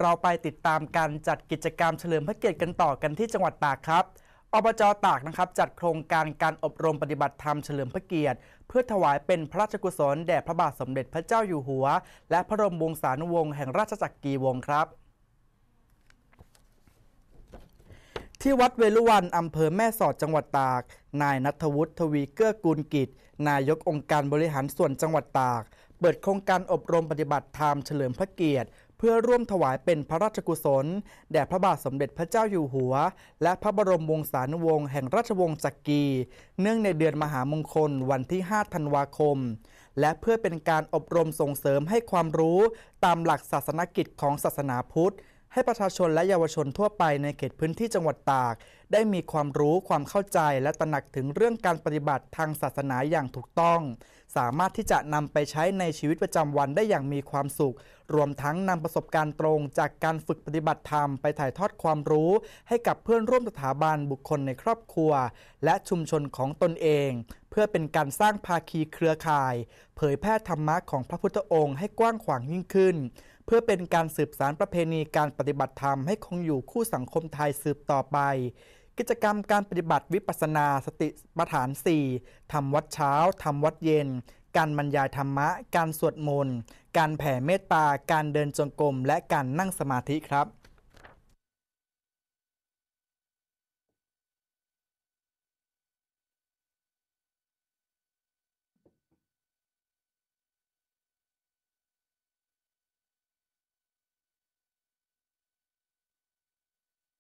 เราไปติดตามการจัดกิจกรรมเฉลิมพระเกียรติกันต่อกันที่จังหวัดตากครับอบจตากนะครับ จัดโครงการการอบรมปฏิบัติธรรมเฉลิมพระเกียรติ เพื่อถวายเป็นพระราชกุศลแด่พระบาทสมเด็จพระเจ้าอยู่หัว และพระบรมวงศานุวงศ์แห่งราชจักรีวงศ์ครับ ที่วัดเวลุวันอำเภอแม่สอดจังหวัดตาก นายนัทวุฒิทวีเกื้อกูลกิจนายกองค์การบริหารส่วนจังหวัดตาก เปิดโครงการอบรมปฏิบัติธรรมเฉลิมพระเกียรติพื่อร่วมถวายเป็นพระราชกุศล แด่พระบาทสมเด็จพระเจ้าอยู่หัว และพระบรมวงศานุวงศ์แห่งราชวงศ์จักกรีเนื่องในเดือนมหามงคลวันที่ 5 ธันวาคม และเพื่อเป็นการอบรมส่งเสริมให้ความรู้ตามหลักศาสนกิจของศาสนาพุทธให้ประชาชนและเยาวชนทั่วไปในเขตพื้นที่จังหวัดตากได้มีความรู้ความเข้าใจและตระหนักถึงเรื่องการปฏิบัติทางศาสนาอย่างถูกต้อง สามารถที่จะนำไปใช้ในชีวิตประจำวันได้อย่างมีความสุข รวมทั้งนำประสบการณ์ตรงจากการฝึกปฏิบัติธรรมไปถ่ายทอดความรู้ให้กับเพื่อนร่วมสถาบันบุคคลในครอบครัวและชุมชนของตนเอง เพื่อเป็นการสร้างภาคีเครือข่ายเผยแพร่ธรรมะของพระพุทธองค์ให้กว้างขวางยิ่งขึ้นเพื่อเป็นการสืบสารประเพณีการปฏิบัติธรรมให้คงอยู่คู่สังคมไทยสืบต่อไป กิจกรรมการปฏิบัติวิปัสนา สติปัฏฐาน4ทำวัดเช้าทำวัดเย็น การบรรยายธรรมะ การสวดมนต์ การแผ่เมตตา การเดินจงกรม และการนั่งสมาธิครับ